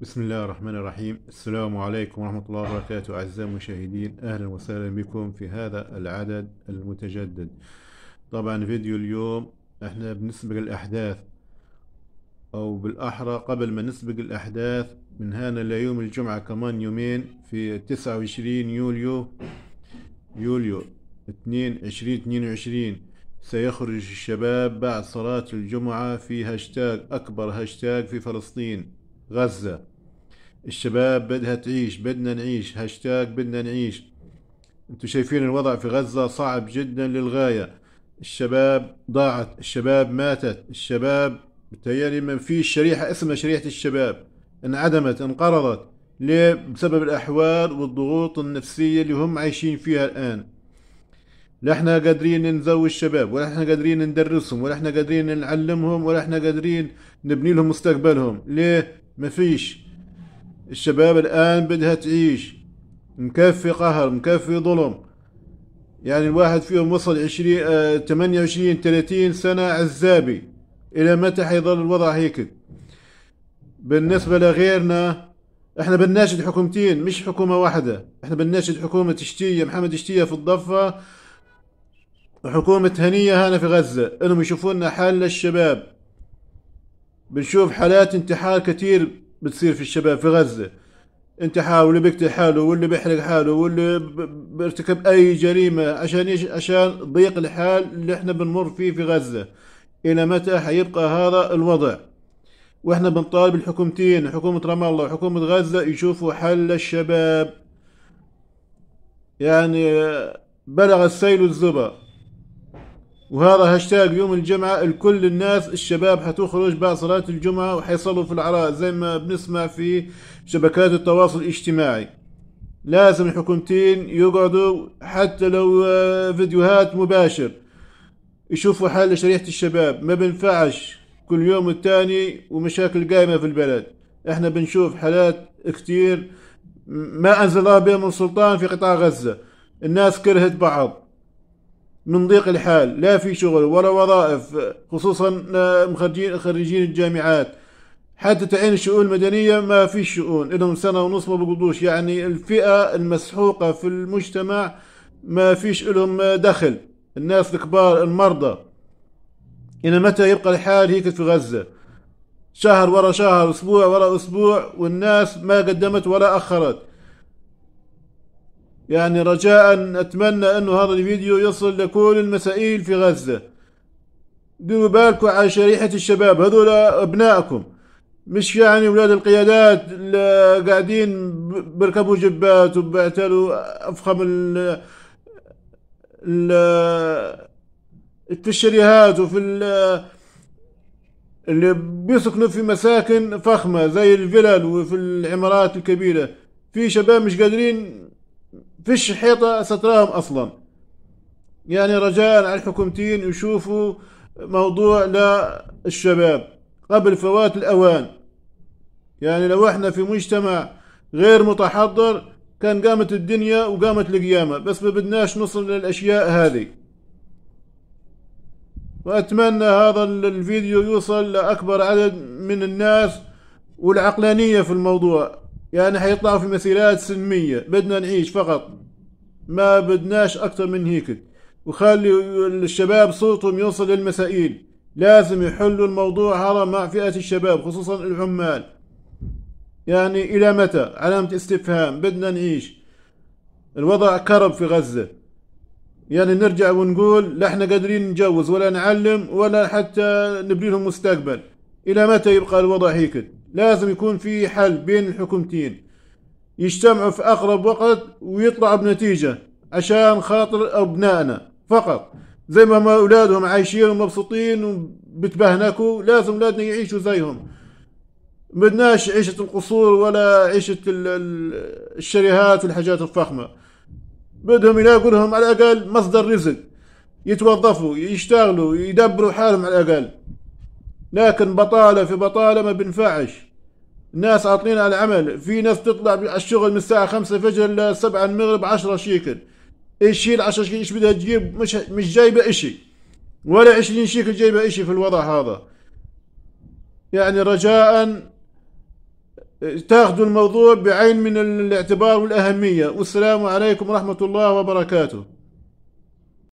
بسم الله الرحمن الرحيم السلام عليكم ورحمة الله وبركاته أعزائي المشاهدين أهلا وسهلا بكم في هذا العدد المتجدد طبعا فيديو اليوم احنا بنسبق الأحداث أو بالأحرى قبل ما نسبق الأحداث من هنا ليوم الجمعة كمان يومين في تسعة وعشرين يوليو يوليو اتنين عشرين اثنين وعشرين سيخرج الشباب بعد صلاة الجمعة في هاشتاج أكبر هاشتاج في فلسطين غزة الشباب بدها تعيش بدنا نعيش هاشتاج بدنا نعيش انتوا شايفين الوضع في غزة صعب جدا للغاية الشباب ضاعت الشباب ماتت الشباب بتهيألي ما في شريحة اسمها شريحة الشباب انعدمت انقرضت ليه بسبب الأحوال والضغوط النفسية اللي هم عايشين فيها الآن لا احنا قادرين نزوي الشباب ولا احنا قادرين ندرسهم ولا احنا قادرين نعلمهم ولا احنا قادرين نبني لهم مستقبلهم ليه مفيش الشباب الآن بدها تعيش مكفي قهر مكفي ظلم يعني الواحد فيهم وصل عشرين اه تمانية وعشرين تلاتين سنة عزابي إلى متى حيظل الوضع هيك بالنسبة لغيرنا احنا بنناشد حكومتين مش حكومة واحدة احنا بنناشد حكومة شتية محمد شتية في الضفة وحكومة هنية هنا في غزة انهم يشوفونا حل للشباب بنشوف حالات انتحار كثير بتصير في الشباب في غزة انتحار واللي بيقتل حاله واللي بيحرق حاله واللي بيرتكب اي جريمة عشان يش... عشان ضيق الحال اللي احنا بنمر فيه في غزة الى متى حيبقى هذا الوضع واحنا بنطالب الحكومتين حكومة رام الله وحكومة غزة يشوفوا حل للشباب يعني بلغ السيل الزبر وهذا هاشتاج يوم الجمعة الكل الناس الشباب حتخرج بعد صلاة الجمعة وحيصلوا في العراء زي ما بنسمع في شبكات التواصل الاجتماعي لازم الحكومتين يقعدوا حتى لو آه، فيديوهات مباشر يشوفوا حل شريحة الشباب ما بنفعش كل يوم والتاني ومشاكل قايمة في البلد احنا بنشوف حالات كتير ما انزل الله بهم السلطان في قطاع غزة الناس كرهت بعض من ضيق الحال لا في شغل ولا وظائف خصوصا آه، مخرجين خريجين الجامعات حتى تعين الشؤون المدنية ما في شؤون لهم سنة ونص ما بقضوش يعني الفئة المسحوقة في المجتمع ما فيش لهم دخل الناس الكبار المرضى إلى متى يبقى الحال هيك في غزة شهر ورا شهر أسبوع ورا أسبوع والناس ما قدمت ولا أخرت يعني رجاء أتمنى أنه هذا الفيديو يصل لكل المسائل في غزة ديروا بالكم على شريحة الشباب هذول أبنائكم مش يعني ولاد القيادات اللي قاعدين بركبوا جبات وبيعتلوا أفخم ال التشريهات وفي اللي بيسكنوا في مساكن فخمة زي الفلل وفي العمارات الكبيرة في شباب مش قادرين فيش حيطة ستراهم أصلا يعني رجاء على الحكومتين يشوفوا موضوع للشباب قبل فوات الأوان يعني لو احنا في مجتمع غير متحضر كان قامت الدنيا وقامت القيامة بس ما بدناش نصل للأشياء هذه وأتمنى هذا الفيديو يوصل لأكبر عدد من الناس والعقلانية في الموضوع يعني حيطلعوا في مثيلات سلمية بدنا نعيش فقط ما بدناش أكثر من هيك وخلي الشباب صوتهم يوصل للمسائل لازم يحلوا الموضوع هذا مع فئة الشباب خصوصا العمال يعني إلى متى علامة استفهام بدنا نعيش الوضع كرب في غزة يعني نرجع ونقول لا احنا قادرين نجوز ولا نعلم ولا حتى نبني لهم مستقبل إلى متى يبقى الوضع هيك لازم يكون في حل بين الحكومتين يجتمعوا في أقرب وقت ويطلعوا بنتيجة عشان خاطر أبنائنا فقط زي ما أولادهم عايشين ومبسوطين وبتبهنكوا لازم أولادنا يعيشوا زيهم بدناش عيشة القصور ولا عيشة الشريهات والحاجات الفخمة بدهم يلاقوا لهم على الأقل مصدر رزق يتوظفوا يشتغلوا يدبروا حالهم على الأقل لكن بطاله في بطاله ما بنفعش ناس عاطلين على العمل في ناس تطلع الشغل من الساعه 5 الفجر ل 7 المغرب 10 شيكل هي ال 10 شيكل ايش بدها تجيب مش مش جايبه اشي ولا 20 شيكل جايبه اشي في الوضع هذا يعني رجاء تاخذوا الموضوع بعين من الاعتبار والاهميه والسلام عليكم ورحمه الله وبركاته